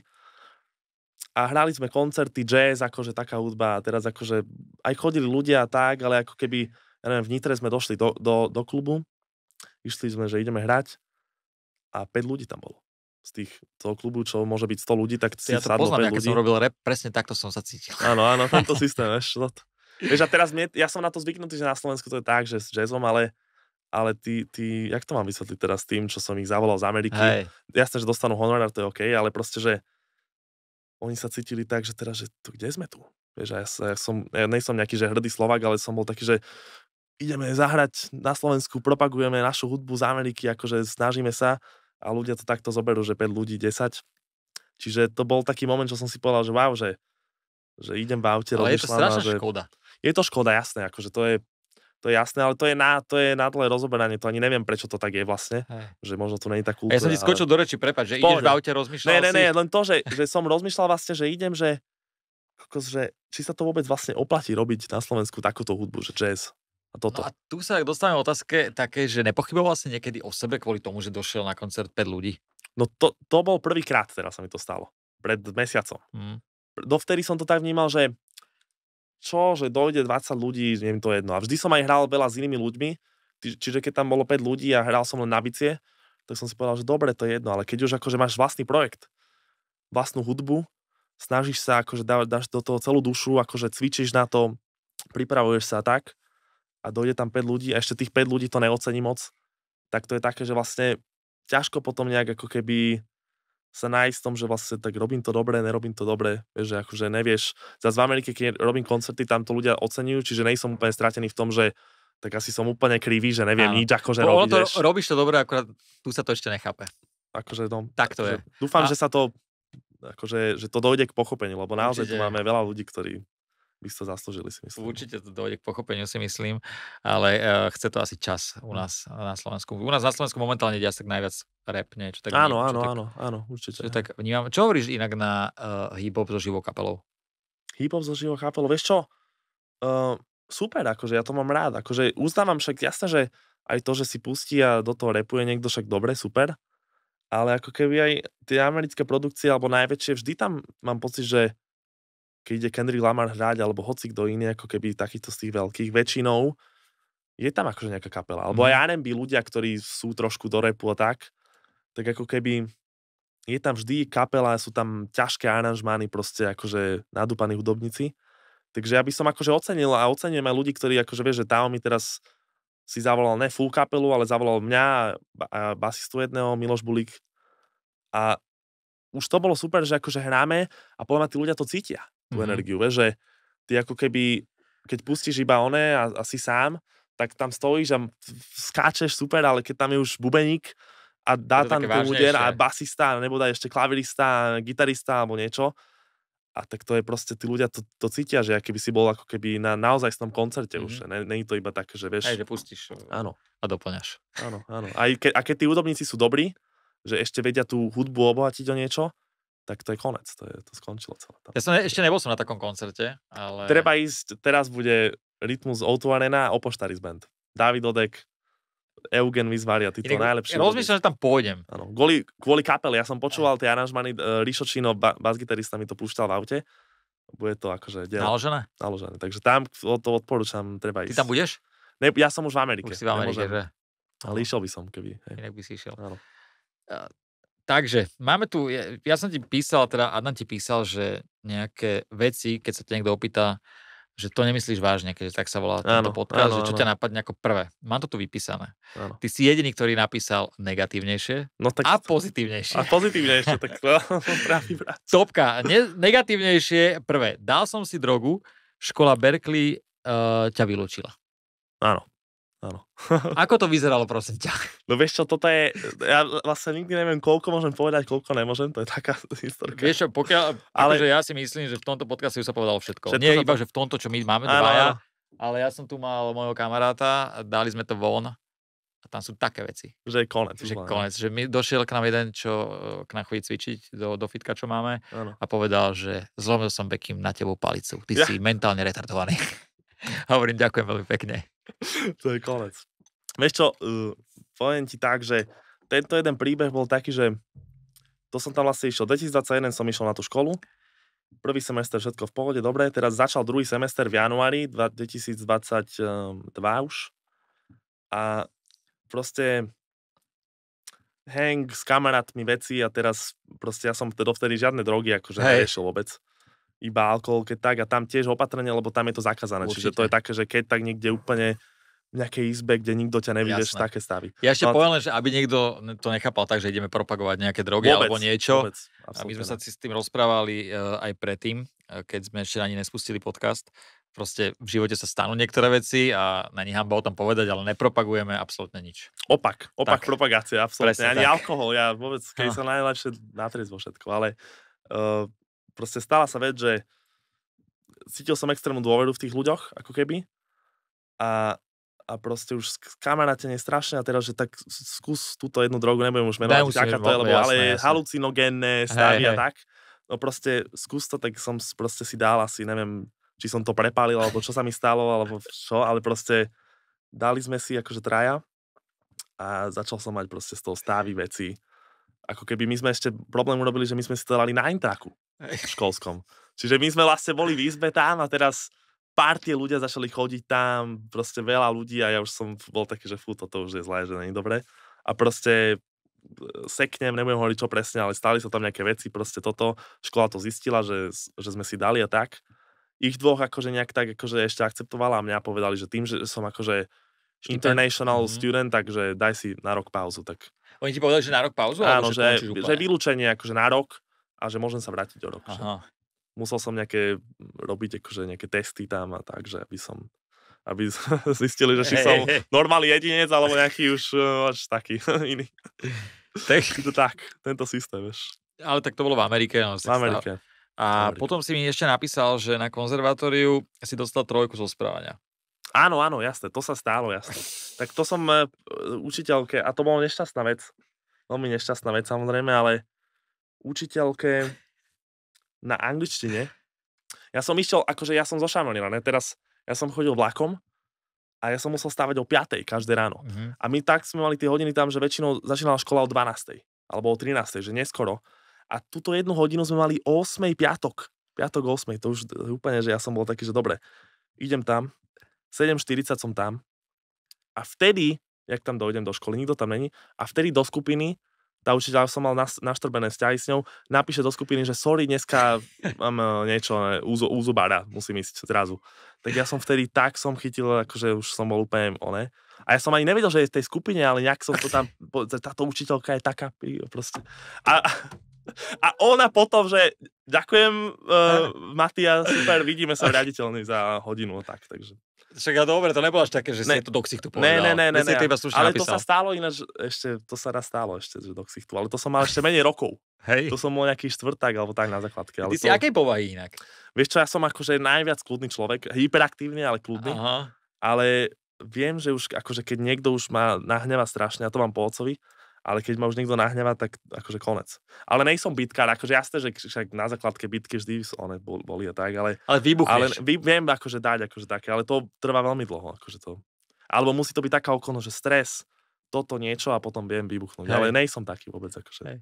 a hrali sme koncerty, jazz, akože taká hudba a teraz akože aj chodili ľudia a tak, ale ako keby, ja neviem, v Nitre sme došli do, do, do klubu, išli sme, že ideme hrať a 5 ľudí tam bolo z tých toho klubu, čo môže byť 100 ľudí, tak si ja to poznám, 5 ja, ľudí. som robil rap, presne takto som sa cítil. Áno, áno, tento (laughs) systém, vieš, no to, Vieš, a teraz mne, ja som na to zvyknutý, že na Slovensku to je tak, že s jazzom, ale, ale ty, ty, jak to mám vysvetliť teraz tým, čo som ich zavolal z Ameriky? Hej. Jasne, že dostanú honorár, to je OK, ale proste, že oni sa cítili tak, že teraz, že tu, kde sme tu? Vieš, ja, ja, som, ja som nejaký že hrdý Slovak, ale som bol taký, že ideme zahrať na Slovensku, propagujeme našu hudbu z Ameriky, akože snažíme sa a ľudia to takto zoberú, že 5 ľudí, 10. Čiže to bol taký moment, čo som si povedal, že wow, že, že idem v aute. Ale je to strašná že... škoda. Je to škoda, jasné, akože to je to je jasné, ale to je, na, to je na dlhé rozoberanie, to ani neviem, prečo to tak je vlastne, Hej. že možno to není tak úplne. Ja som ti skočil ale... do reči, prepáč, že Pohodne. ideš v aute, rozmýšľal Ne, ne, ne, len to, že, že som rozmýšľal vlastne, že idem, že, kokos, že či sa to vôbec vlastne oplatí robiť na Slovensku takúto hudbu, že jazz. A, toto. No a tu sa dostávame otázke také, že nepochyboval si niekedy o sebe kvôli tomu, že došiel na koncert 5 ľudí? No to, to bol prvýkrát, teraz sa mi to stalo. Pred mesiacom. Mm. Dovtedy som to tak vnímal, že čo, že dojde 20 ľudí, neviem to jedno. A vždy som aj hral veľa s inými ľuďmi, čiže keď tam bolo 5 ľudí a hral som len na bicie, tak som si povedal, že dobre, to je jedno, ale keď už akože máš vlastný projekt, vlastnú hudbu, snažíš sa, akože dá, dáš do toho celú dušu, akože cvičíš na to, pripravuješ sa tak a dojde tam 5 ľudí a ešte tých 5 ľudí to neocení moc, tak to je také, že vlastne ťažko potom nejak ako keby sa nájsť v tom, že vlastne tak robím to dobre, nerobím to dobre, vieš, že akože nevieš. Zas v Amerike, keď robím koncerty, tam to ľudia ocenujú, čiže nej som úplne stratený v tom, že tak asi som úplne krivý, že neviem Áno. nič, akože robí. to, Robíš to dobre, akurát tu sa to ešte nechápe. Akože, no, tak to akože, je. Dúfam, A... že sa to akože, že to dojde k pochopeniu, lebo naozaj Určite. tu máme veľa ľudí, ktorí by si zaslúžili, si myslím. Určite to dojde k pochopeniu, si myslím, ale uh, chce to asi čas u hm. nás na Slovensku. U nás na Slovensku momentálne ide asi tak najviac rap, Čo tak. Áno, áno, tak, áno, áno, určite. Čo, tak vnímam. Čo hovoríš inak na uh, hip-hop so živou kapelou? Hip-hop so živou kapelou, vieš čo? Uh, super, akože ja to mám rád. Akože uznávam však jasne, že aj to, že si pustí a do toho repuje niekto však dobre, super. Ale ako keby aj tie americké produkcie alebo najväčšie, vždy tam mám pocit, že keď ide Kendrick Lamar hrať, alebo hoci kto iný, ako keby takýchto z tých veľkých, väčšinou je tam akože nejaká kapela. Alebo mhm. aj R&B ľudia, ktorí sú trošku do repu a tak, tak ako keby je tam vždy kapela, sú tam ťažké aranžmány, proste akože nadúpaní hudobníci. Takže ja by som akože ocenil a ocenujem aj ľudí, ktorí akože vie, že Tao mi teraz si zavolal ne full kapelu, ale zavolal mňa, a basistu jedného, Miloš Bulík. A už to bolo super, že akože hráme a podľa mňa tí ľudia to cítia tú mm-hmm. energiu. Vieš, že ty ako keby, keď pustíš iba oné a, a si sám, tak tam stojíš a skáčeš super, ale keď tam je už bubeník a dá tam úder a basista, nebo dá ešte klavirista, gitarista alebo niečo, a tak to je proste, tí ľudia to, to cítia, že keby si bol ako keby na naozaj tom koncerte mm-hmm. už. Není to iba tak, že vieš... Aj, že pustíš. Áno. A doplňaš. Áno, áno. A, ke, a keď tí údobníci sú dobrí, že ešte vedia tú hudbu obohatiť o niečo, tak to je konec, to, je, to skončilo celé. Tam. Ja som ne, ešte nebol som na takom koncerte, ale... Treba ísť, teraz bude Rytmus O2 Arena a Opoštaris Band. David Odek, Eugen Vizvaria, títo Inak, najlepšie. Ja rozmýšľam, že tam pôjdem. Áno, kvôli, kvôli kapeli, ja som počúval tie aranžmany, uh, eh, Rišo Čino, ba, basgitarista mi to púšťal v aute. Bude to akože... Diel, naložené? Naložené, takže tam to, to odporúčam, treba ísť. Ty tam budeš? Ne, ja som už v Amerike. Už si v Amerike, Nemôžem. že? Ale išiel by som, keby. Hej. Inak by si išiel. Áno. Eh, Takže, máme tu, ja, ja som ti písal, teda Adam ti písal, že nejaké veci, keď sa ti niekto opýta, že to nemyslíš vážne, keďže tak sa volá tento podcast, áno, že čo áno. ťa napadne ako prvé. Mám to tu vypísané. Áno. Ty si jediný, ktorý napísal negatívnejšie no, tak, a pozitívnejšie. A pozitívnejšie, tak to (laughs) brat. Topka, ne, negatívnejšie prvé. Dal som si drogu, škola Berkeley uh, ťa vylúčila. Áno. Áno. (laughs) Ako to vyzeralo, prosím ťa? No vieš čo, toto je, ja vlastne nikdy neviem, koľko môžem povedať, koľko nemôžem, to je taká (laughs) historka. Vieš čo, pokiaľ, (laughs) ale... akože ja si myslím, že v tomto podcaste už sa povedalo všetko. všetko Nie iba, po... že v tomto, čo my máme áno, dvaja, áno. ale ja som tu mal mojho kamaráta, dali sme to von a tam sú také veci. Že je konec. Že je no. konec. Že mi došiel k nám jeden, čo k nám chodí cvičiť do, do fitka, čo máme ano. a povedal, že zlomil som Bekim na tebou palicu. Ty ja. si mentálne retardovaný. Hovorím, ďakujem veľmi pekne. (laughs) to je konec. Vieš čo, uh, poviem ti tak, že tento jeden príbeh bol taký, že to som tam vlastne išiel. 2021 som išiel na tú školu. Prvý semester všetko v pohode, dobre. Teraz začal druhý semester v januári 2022 už. A proste hang s kamarátmi veci a teraz proste ja som vtedy žiadne drogy akože hey. neriešil vôbec iba alkohol, keď tak, a tam tiež opatrne, lebo tam je to zakázané. Určite. Čiže to je také, že keď tak niekde úplne v nejakej izbe, kde nikto ťa nevidí, také stavy. Ja ešte no, poviem len, že aby niekto to nechápal tak, že ideme propagovať nejaké drogy vôbec, alebo niečo. Vôbec, a my sme sa s tým rozprávali e, aj predtým, e, keď sme ešte ani nespustili podcast. Proste v živote sa stanú niektoré veci a na nich hamba o tom povedať, ale nepropagujeme absolútne nič. Opak, opak tak. propagácia, absolútne. Presne, ani tak. alkohol, ja vôbec, keď no. sa najlepšie vo všetko, ale uh, proste stala sa vec, že cítil som extrémnu dôveru v tých ľuďoch, ako keby. A a proste už kamarátenie strašne a teraz, že tak skús túto jednu drogu, nebudem už menovať, aká to je, lebo jasné, ale jasné. halucinogénne stavy a tak. No proste skús to, tak som proste si dal asi, neviem, či som to prepálil, alebo čo sa mi stalo, alebo čo, ale proste dali sme si akože traja a začal som mať proste z toho stávy veci. Ako keby my sme ešte problém urobili, že my sme si to dali na intraku v školskom. Čiže my sme vlastne boli v izbe tam a teraz Pár tie ľudia začali chodiť tam, proste veľa ľudí a ja už som bol taký, že fú, toto už je zlé, že není dobre. A proste e, seknem, nebudem hovoriť čo presne, ale stali sa tam nejaké veci, proste toto. Škola to zistila, že, že sme si dali a tak. Ich dvoch akože nejak tak akože ešte akceptovala a mňa povedali, že tým, že som akože international mm-hmm. student, takže daj si na rok pauzu. Tak... Oni ti povedali, že na rok pauzu? Áno, že, že, že vylúčenie akože na rok a že môžem sa vrátiť o rok. Aha. Že? musel som nejaké, mm, robiť akože nejaké testy tam a tak, že aby som aby (laughs) zistili, že či som normálny jedinec, alebo nejaký už e, až taký (laughs) iný. Tak. tak, tento systém, vieš. Ale tak to bolo v Amerike. No, v Amerike. A Amerike. potom si mi ešte napísal, že na konzervatóriu si dostal trojku zo správania. Áno, áno, jasné, to sa stálo, jasné. Tak to som e, učiteľke, a to bola nešťastná vec, veľmi nešťastná vec samozrejme, ale učiteľke na angličtine. Ja som išiel, akože ja som zo Šamonina, ne? Teraz ja som chodil vlakom a ja som musel stávať o 5. každé ráno. Uh-huh. A my tak sme mali tie hodiny tam, že väčšinou začínala škola o 12. alebo o 13. že neskoro. A túto jednu hodinu sme mali 8. piatok. Piatok 8. To už úplne, že ja som bol taký, že dobre, idem tam. 7.40 som tam. A vtedy, jak tam dojdem do školy, nikto tam není, a vtedy do skupiny tá učiteľ som mal naštrbené vzťahy s ňou, napíše do skupiny, že sorry, dneska mám e, niečo, e, úzu, úzu bara, musím ísť zrazu. Tak ja som vtedy tak som chytil, akože už som bol úplne oné. A ja som ani nevedel, že je v tej skupine, ale nejak som to tam, táto učiteľka je taká, proste. A, a ona potom, že ďakujem, uh, Matia, super, vidíme sa v riaditeľnej za hodinu. Tak, takže. Však ja dobre, to nebolo až také, že ne, si to do ksichtu povedal. Ne, ne, ne, ne, ne ne. iba ale napísal. to sa stalo ináč, ešte, to sa raz stalo ešte, že do ksichtu, ale to som mal ešte menej rokov. Hej. To som bol nejaký štvrták alebo tak na základke. Ale Ty to... si akej povahy inak? Vieš čo, ja som akože najviac kľudný človek, hyperaktívny, ale kľudný. Aha. Ale viem, že už akože keď niekto už ma nahneva strašne, a to mám po ocovi, ale keď ma už niekto nahneva, tak akože konec. Ale nej som bitkár, akože jasné, že však na základke bitky vždy one boli a tak, ale... Ale vybuchneš. Ale vy, viem akože dať akože také, ale to trvá veľmi dlho, akože to. Alebo musí to byť taká okolo, že stres, toto niečo a potom viem vybuchnúť. Hej. Ale nej som taký vôbec akože. Hej.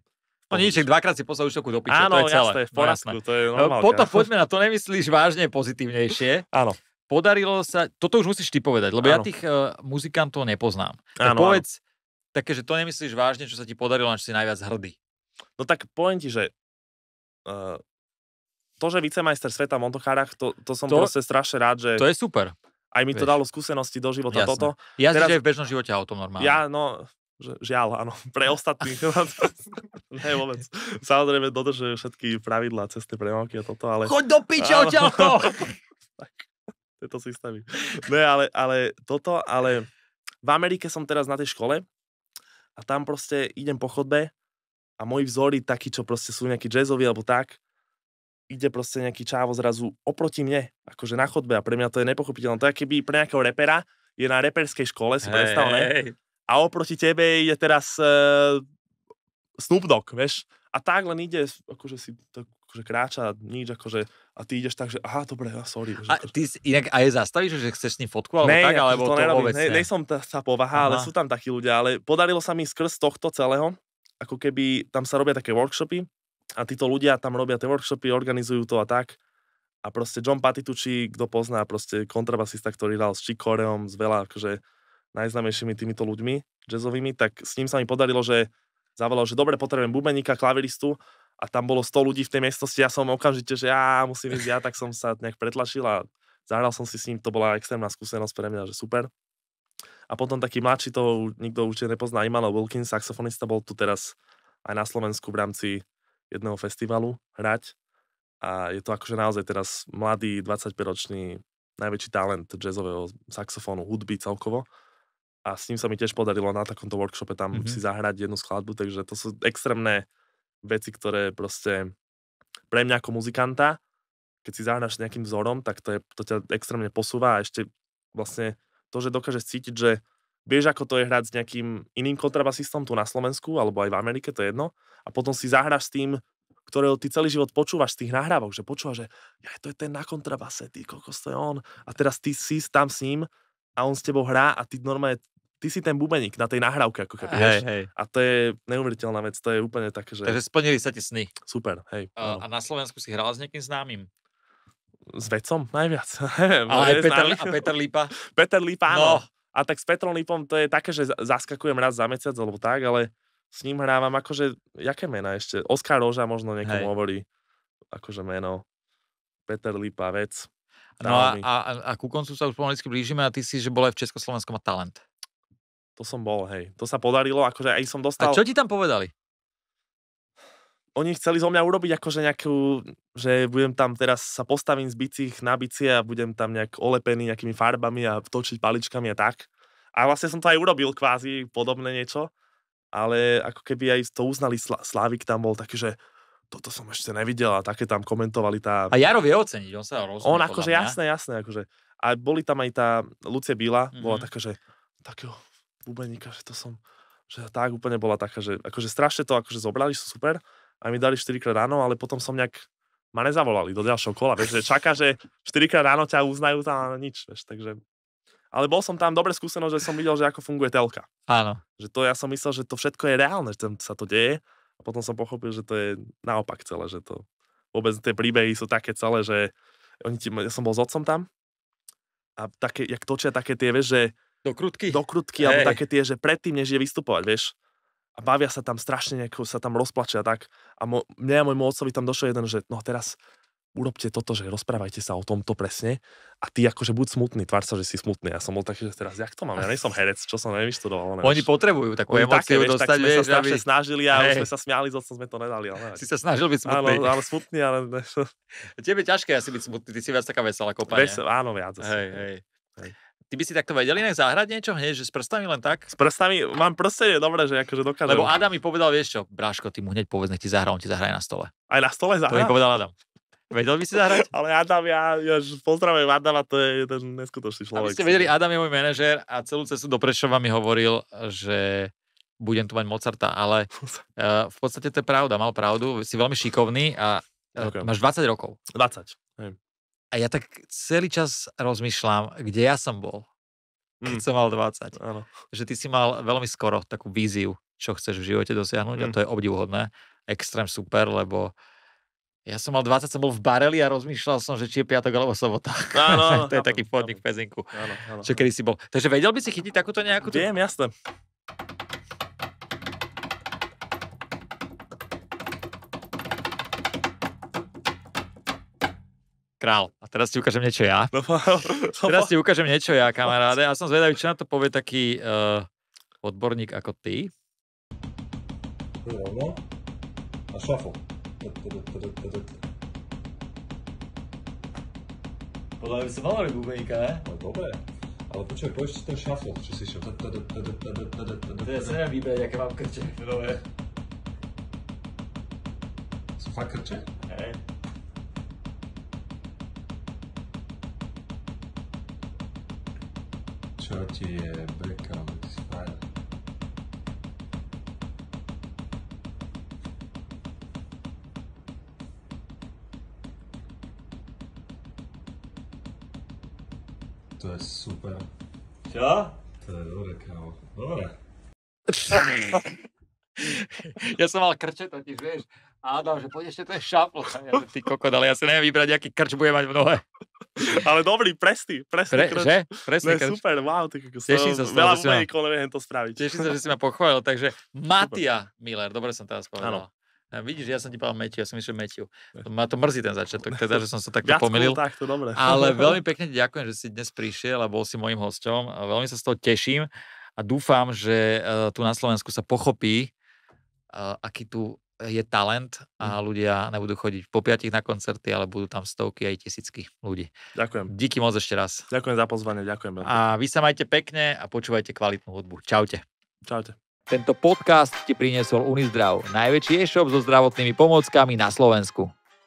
No nič, dvakrát si poslal úšovku do piče, Áno, to je celé. Jasné, v no, to je normálka. No, potom poďme na to, nemyslíš vážne pozitívnejšie. Áno. Podarilo sa, toto už musíš ty povedať, lebo áno. ja tých uh, muzikantov nepoznám. Áno, povedz, áno také, že to nemyslíš vážne, čo sa ti podarilo, až si najviac hrdý. No tak poviem ti, že uh, to, že vicemajster sveta v Montochárach, to, to som to, proste strašne rád, že... To je super. Aj mi to dalo skúsenosti do života Jasne. toto. Ja Teraz... v bežnom živote autom normálne. Ja, no, žiaľ, áno, (laughs) pre ostatných. (laughs) ne, vôbec. Samozrejme, dodržujem všetky pravidlá cestnej premávky a toto, ale... Choď do piče, odtiaľ to! (laughs) tak, tieto Ne, ale, ale toto, ale v Amerike som teraz na tej škole a tam proste idem po chodbe a moji vzory takí, čo proste sú nejakí jazzoví alebo tak, ide proste nejaký čávo zrazu oproti mne, akože na chodbe a pre mňa to je nepochopiteľné. To je keby pre nejakého repera, je na reperskej škole, si hey, predstav, Hey. A oproti tebe je teraz uh, Snoop Dogg, vieš? A tak len ide, akože si tak akože kráča, nič akože, a ty ideš tak, že aha, dobre, ja, sorry. Že, a akože... ty si, inak aj zastavíš, že chceš s ním fotku, alebo ne, tak, ja, akože alebo to, to nerobím, vôbec ne, ne. som tá, tá povaha, aha. ale sú tam takí ľudia, ale podarilo sa mi skrz tohto celého, ako keby tam sa robia také workshopy a títo ľudia tam robia tie workshopy, organizujú to a tak. A proste John Patitucci, kto pozná, proste kontrabasista, ktorý hral s Chikoreom, s veľa akože najznamejšími týmito ľuďmi jazzovými, tak s ním sa mi podarilo, že zavolal, že dobre, potrebujem bubeníka, klaviristu a tam bolo 100 ľudí v tej miestnosti, ja som okamžite, že ja musím ísť ja, tak som sa nejak pretlačil a zahral som si s ním, to bola extrémna skúsenosť pre mňa, že super. A potom taký mladší, to nikto určite nepozná, Imano Wilkins, saxofonista, bol tu teraz aj na Slovensku v rámci jedného festivalu hrať. A je to akože naozaj teraz mladý, 25-ročný, najväčší talent jazzového saxofónu, hudby celkovo. A s ním sa mi tiež podarilo na takomto workshope tam mm-hmm. si zahrať jednu skladbu, takže to sú extrémne veci, ktoré proste pre mňa ako muzikanta, keď si zahráš nejakým vzorom, tak to, je, to ťa extrémne posúva a ešte vlastne to, že dokážeš cítiť, že vieš, ako to je hrať s nejakým iným kontrabasistom tu na Slovensku alebo aj v Amerike, to je jedno. A potom si zahráš s tým, ktorého ty celý život počúvaš z tých nahrávok, že počúvaš, že ja, to je ten na kontrabase, ty koľko to je on. A teraz ty si tam s ním a on s tebou hrá a ty normálne ty si ten bubeník na tej nahrávke, ako keby. Hej, hej. A to je neuveriteľná vec, to je úplne tak, že... Takže splnili sa ti sny. Super, hej. A, a na Slovensku si hral s niekým známym? S vecom najviac. Ale (laughs) aj Peter, a Peter Lípa? (laughs) Peter Lípa, áno. No. A tak s Petrom Lípom to je také, že zaskakujem raz za mesiac, alebo tak, ale s ním hrávam akože, jaké mená ešte? Oskar Roža možno niekomu hej. hovorí, akože meno. Peter Lipa, vec. No a, a, a ku koncu sa už pomalicky blížime a ty si, že bol aj v Československom má talent. To som bol, hej. To sa podarilo, akože aj som dostal... A čo ti tam povedali? Oni chceli zo mňa urobiť akože nejakú, že budem tam teraz, sa postavím z bicích na bicie a budem tam nejak olepený nejakými farbami a točiť paličkami a tak. A vlastne som to aj urobil kvázi podobné niečo, ale ako keby aj to uznali, Sl- Slávik tam bol taký, že toto som ešte nevidel a také tam komentovali tá... A Jaro vie oceniť, on sa rozumie. On akože jasné, jasné, akože. A boli tam aj tá Lucie Bila, mm-hmm. bola mhm. taká, že takého bubeníka, že to som, že tak úplne bola taká, že akože strašne to akože zobrali, sú super a mi dali 4 krát ráno, ale potom som nejak, ma nezavolali do ďalšieho kola, vieš, že čaká, že 4 krát ráno ťa uznajú tam a nič, vieš, takže ale bol som tam dobre skúsenosť, že som videl, že ako funguje telka. Áno. Že to ja som myslel, že to všetko je reálne, že tam sa to deje. A potom som pochopil, že to je naopak celé, že to vôbec tie príbehy sú také celé, že oni ti, ja som bol s otcom tam a také, jak točia také tie, vieš, že krutky? Do krutky, alebo také tie, že predtým, než je vystupovať, vieš. A bavia sa tam strašne, nejako sa tam rozplačia tak. A mo, mne a môjmu otcovi tam došiel jeden, že no teraz urobte toto, že rozprávajte sa o tomto presne a ty akože buď smutný, tvár sa, že si smutný. Ja som bol taký, že teraz jak to mám, ja nie som (laughs) herec, čo som nevyštudoval. Nevíš. Oni potrebujú takú Oni emociu také, dostať. Tak sme vieš, sa strašne aby... snažili a hey. už sme sa smiali, zo sme to nedali. Ale... Si sa snažil byť smutný. Áno, ale smutný, ale... (laughs) Tebe ťažké asi byť smutný, ty si viac taká veselá kopania. Vesel, áno, viac. Hej, hej. hej. Ty by si takto vedel inak zahrať niečo hneď, že s prstami len tak? S prstami mám proste je dobré, že akože dokážem. Lebo Adam mi povedal, vieš čo, Bráško, ty mu hneď povedz, nech ti zahra, on ti zahraje na stole. Aj na stole zahra? To mi povedal Adam. Vedel by si zahrať? (laughs) Ale Adam, ja, ja pozdravujem Adama, to je ten neskutočný človek. Aby ste vedeli, Adam je môj manažér a celú cestu do Prešova mi hovoril, že budem tu mať Mozarta, ale uh, (laughs) v podstate to je pravda, mal pravdu, si veľmi šikovný a uh, máš 20 rokov. 20. A ja tak celý čas rozmýšľam, kde ja som bol, keď mm. som mal 20. Áno. Že ty si mal veľmi skoro takú víziu, čo chceš v živote dosiahnuť mm. a to je obdivuhodné. Extrém super, lebo ja som mal 20, som bol v bareli a rozmýšľal som, že či je piatok alebo sobota. Áno, (laughs) to je áno, taký podnik v Pezinku. Áno, áno. Čo kedy si bol. Takže vedel by si chytiť takúto nejakú... Viem, jasné. Král. A teraz ti ukážem niečo ja. No, no, no. teraz ti ukážem niečo ja, kamaráde. A som zvedavý, čo na to povie taký uh, odborník ako ty. A šafu. Podľa mňa by som mal robiť bubeníka, ne? No dobre. Ale počkaj, povieš si ten šafl, čo si šiel. Ja sa neviem vybrať, aké mám krče. Dobre. Sú fakt krče? Hej. show je your background To je super. Čo? To je dobre, kámo. Dobre. (laughs) ja som mal krče totiž, vieš. A Adam, že poď ešte to je šaplo. Ja, ty kokodale, ja si neviem vybrať, aký krč bude mať v nohe. (laughs) Ale dobrý, presný, presný Pre, krč. Že? Presný no, krč. Super, wow, ty kokos. Teším sa z toho, Veľa umeníkov ma... neviem to spraviť. Teším sa, že si ma pochválil, takže (laughs) Matia super. Miller, dobre som teraz povedal. Áno. Ja, vidíš, ja som ti povedal Matthew, ja som išiel Matthew. Ma to mrzí ten začiatok, teda, že som sa takto Viac pomýlil. Tak, to dobre. Ale (laughs) veľmi pekne ti ďakujem, že si dnes prišiel a bol si môjim hosťom. A veľmi sa z toho teším a dúfam, že uh, tu na Slovensku sa pochopí, uh, aký tu je talent a hm. ľudia nebudú chodiť po piatich na koncerty, ale budú tam stovky aj tisícky ľudí. Ďakujem. Díky moc ešte raz. Ďakujem za pozvanie, ďakujem. A vy sa majte pekne a počúvajte kvalitnú hudbu. Čaute. Čaute. Tento podcast ti priniesol Unizdrav, najväčší e-shop so zdravotnými pomockami na Slovensku.